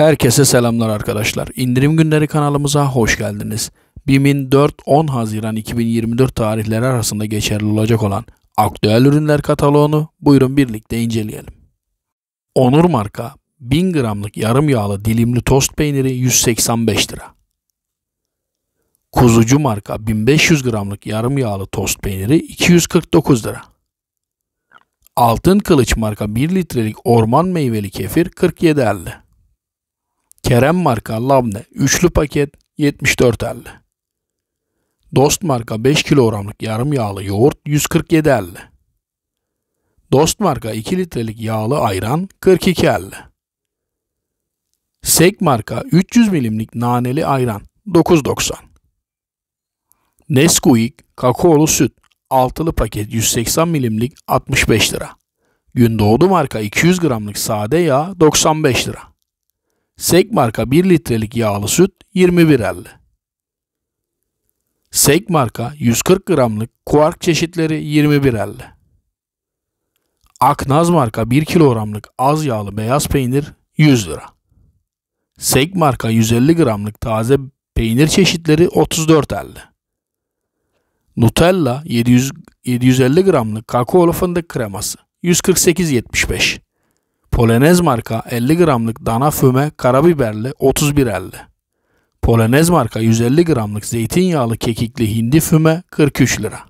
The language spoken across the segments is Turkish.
Herkese selamlar arkadaşlar. İndirim Günleri kanalımıza hoş geldiniz. BİM'in 4-10 Haziran 2024 tarihleri arasında geçerli olacak olan aktüel ürünler kataloğunu buyurun birlikte inceleyelim. Onur marka 1000 gramlık yarım yağlı dilimli tost peyniri 185 lira. Kuzucu marka 1500 gramlık yarım yağlı tost peyniri 249 lira. Altın Kılıç marka 1 litrelik orman meyveli kefir 47.50 Kerem marka labne üçlü paket 74.50. Dost marka 5 kilogramlık yarım yağlı yoğurt 147.50. Dost marka 2 litrelik yağlı ayran 42.50. Sek marka 300 milimlik naneli ayran 9.90. Nesquik kakaolu süt altılı paket 180 milimlik 65 lira. Gündoğdu marka 200 gramlık sade yağ 95 lira. Sek marka 1 litrelik yağlı süt 21.50. Sek marka 140 gramlık kuark çeşitleri 21.50. Aknaz marka 1 kilogramlık az yağlı beyaz peynir 100 lira. Sek marka 150 gramlık taze peynir çeşitleri 34.50. Nutella 700, 750 gramlık kakao fındık kreması 148.75. Polonez marka 50 gramlık dana füme karabiberli 31.50. Polonez marka 150 gramlık zeytinyağlı kekikli hindi füme 43 lira.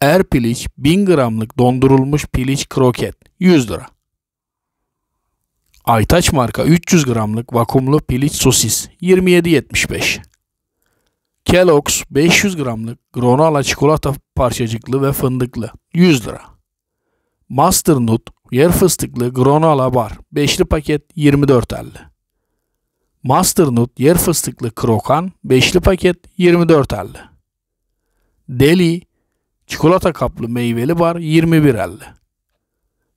Er piliç 1000 gramlık dondurulmuş piliç kroket 100 lira. Aytaç marka 300 gramlık vakumlu piliç sosis 27.75. Kellogg's 500 gramlık granola çikolata parçacıklı ve fındıklı 100 lira. Masternut Yer fıstıklı granola bar. Beşli paket 24.50. Nut yer fıstıklı krokan. Beşli paket 24.50. Deli çikolata kaplı meyveli bar 21.50.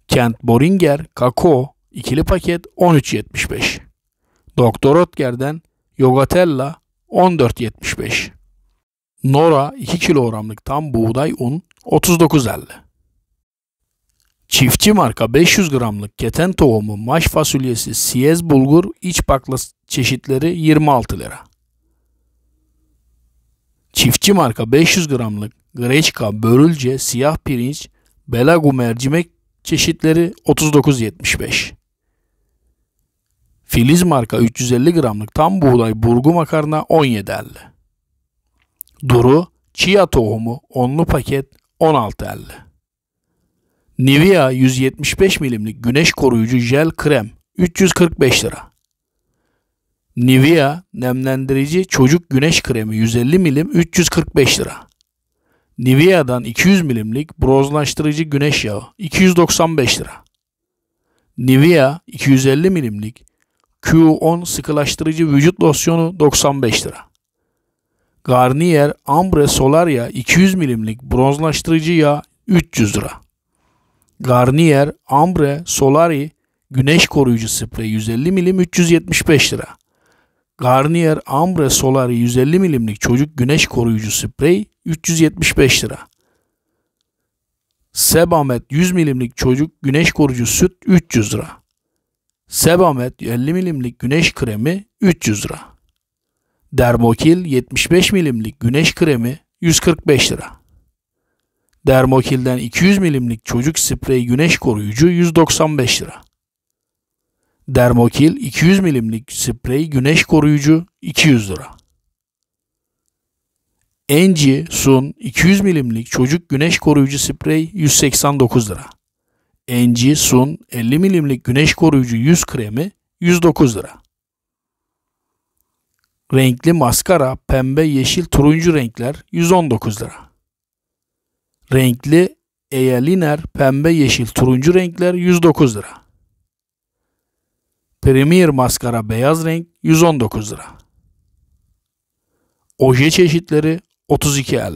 Kent Boringer kakao ikili paket 13.75. Doktor Otger'den Yogatella 14.75. Nora 2 kilogramlık tam buğday un 39.50. Çiftçi marka 500 gramlık keten tohumu, maş fasulyesi, siyez bulgur, iç bakla çeşitleri 26 lira. Çiftçi marka 500 gramlık greçka, börülce, siyah pirinç, belagu mercimek çeşitleri 39.75. Filiz marka 350 gramlık tam buğday burgu makarna 17.50. Duru, çiya tohumu onlu paket 16.50. Nivea 175 milimlik güneş koruyucu jel krem 345 lira. Nivea nemlendirici çocuk güneş kremi 150 milim 345 lira. Nivea'dan 200 milimlik bronzlaştırıcı güneş yağı 295 lira. Nivea 250 milimlik Q10 sıkılaştırıcı vücut losyonu 95 lira. Garnier Ambre Solaria 200 milimlik bronzlaştırıcı yağ 300 lira. Garnier Ambre Solari Güneş Koruyucu Sprey 150 milim 375 lira. Garnier Ambre Solari 150 milimlik çocuk güneş koruyucu sprey 375 lira. Sebamet 100 milimlik çocuk güneş koruyucu süt 300 lira. Sebamet 50 milimlik güneş kremi 300 lira. Dermokil 75 milimlik güneş kremi 145 lira. Dermokil'den 200 milimlik çocuk spreyi güneş koruyucu 195 lira. Dermokil 200 milimlik sprey güneş koruyucu 200 lira. Enci Sun 200 milimlik çocuk güneş koruyucu sprey 189 lira. Enci Sun 50 milimlik güneş koruyucu yüz kremi 109 lira. Renkli maskara pembe, yeşil, turuncu renkler 119 lira renkli Eyeliner pembe yeşil turuncu renkler 109 lira. Premier maskara beyaz renk 119 lira. Oje çeşitleri 32.50.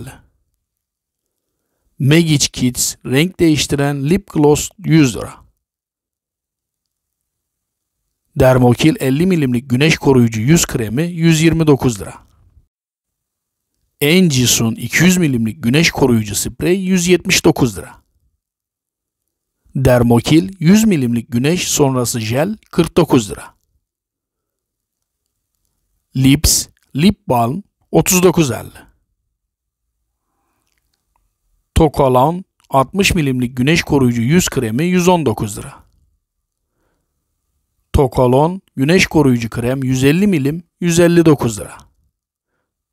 Magic Kids renk değiştiren lip gloss 100 lira. Dermokil 50 milimlik güneş koruyucu yüz kremi 129 lira. Angie's'un 200 milimlik güneş koruyucu sprey 179 lira. Dermokil 100 milimlik güneş sonrası jel 49 lira. Lips lip balm 39.50. Tokalan 60 milimlik güneş koruyucu yüz kremi 119 lira. Tokalon güneş koruyucu krem 150 milim 159 lira.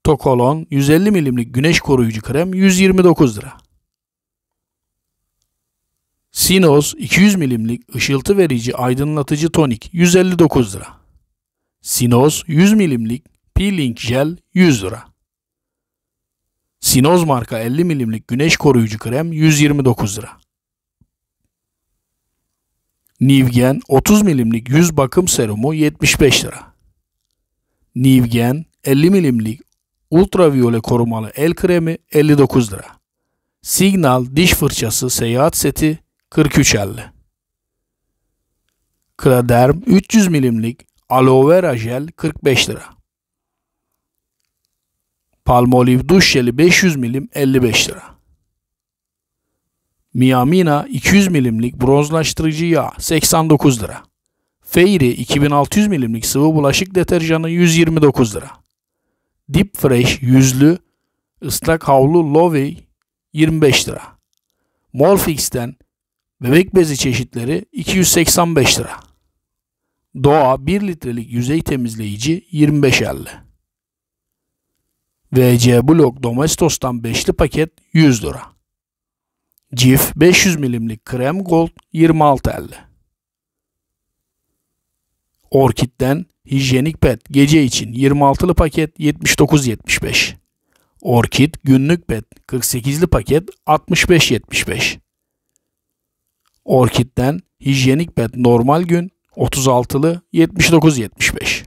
Tokolon 150 milimlik güneş koruyucu krem 129 lira. Sinos 200 milimlik ışıltı verici aydınlatıcı tonik 159 lira. Sinos 100 milimlik peeling jel 100 lira. Sinos marka 50 milimlik güneş koruyucu krem 129 lira. Nivgen 30 milimlik yüz bakım serumu 75 lira. Nivgen 50 milimlik ultraviyole korumalı el kremi 59 lira. Signal diş fırçası seyahat seti 43.50. Kraderm 300 milimlik aloe vera jel 45 lira. Palmolive duş jeli 500 milim 55 lira. Miyamina 200 milimlik bronzlaştırıcı yağ 89 lira. Fairy 2600 milimlik sıvı bulaşık deterjanı 129 lira. Deep Fresh yüzlü ıslak havlu Lovey 25 lira. Morphix'ten bebek bezi çeşitleri 285 lira. Doğa 1 litrelik yüzey temizleyici 25.50. VC Block Domestos'tan 5'li paket 100 lira. Cif 500 milimlik krem gold 26.50. Orkid'den hijyenik pet gece için 26'lı paket 79.75. Orkid günlük pet 48'li paket 65.75. Orkid'den hijyenik pet normal gün 36'lı 79.75.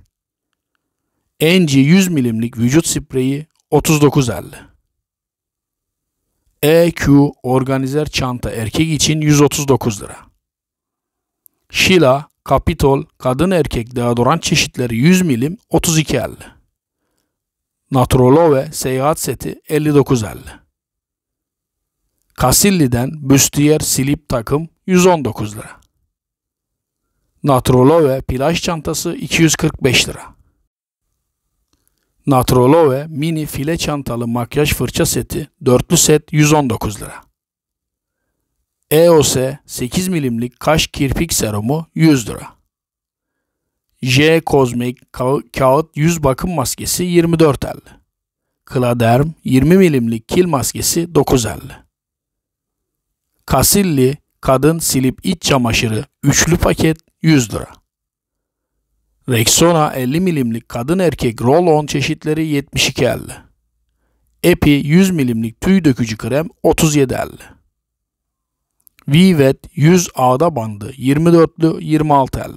Enci 100 milimlik vücut spreyi 39.50. EQ e organizer çanta erkek için 139 lira. Şila Kapitol, kadın erkek deodorant çeşitleri 100 milim 32.50. Naturolove seyahat seti 59.50. Casilli'den Büstiyer silip takım 119 lira. Naturolove plaj çantası 245 lira. Naturolove mini file çantalı makyaj fırça seti dörtlü set 119 lira. EOS 8 milimlik kaş kirpik serumu 100 lira. J Cosmic ka- kağıt yüz bakım maskesi 24 24.50. Kladerm 20 milimlik kil maskesi 9 9.50. Kasilli kadın silip iç çamaşırı üçlü paket 100 lira. Rexona 50 milimlik kadın erkek roll-on çeşitleri 72 72.50. Epi 100 milimlik tüy dökücü krem 37 37.50. Vivet 100 ağda bandı 24'lü 26.50.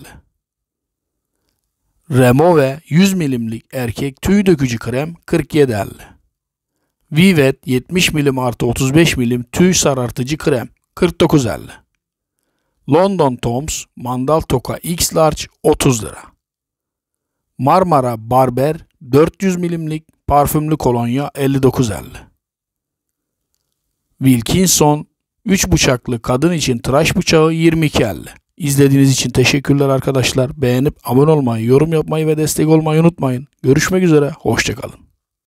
Remove 100 milimlik erkek tüy dökücü krem 47 47.50. Vivet 70 milim artı 35 milim tüy sarartıcı krem 49 49.50. London Toms mandal toka X large 30 lira. Marmara Barber 400 milimlik parfümlü kolonya 59.50. Wilkinson 3 bıçaklı kadın için tıraş bıçağı 22.50. İzlediğiniz için teşekkürler arkadaşlar. Beğenip abone olmayı, yorum yapmayı ve destek olmayı unutmayın. Görüşmek üzere, hoşçakalın.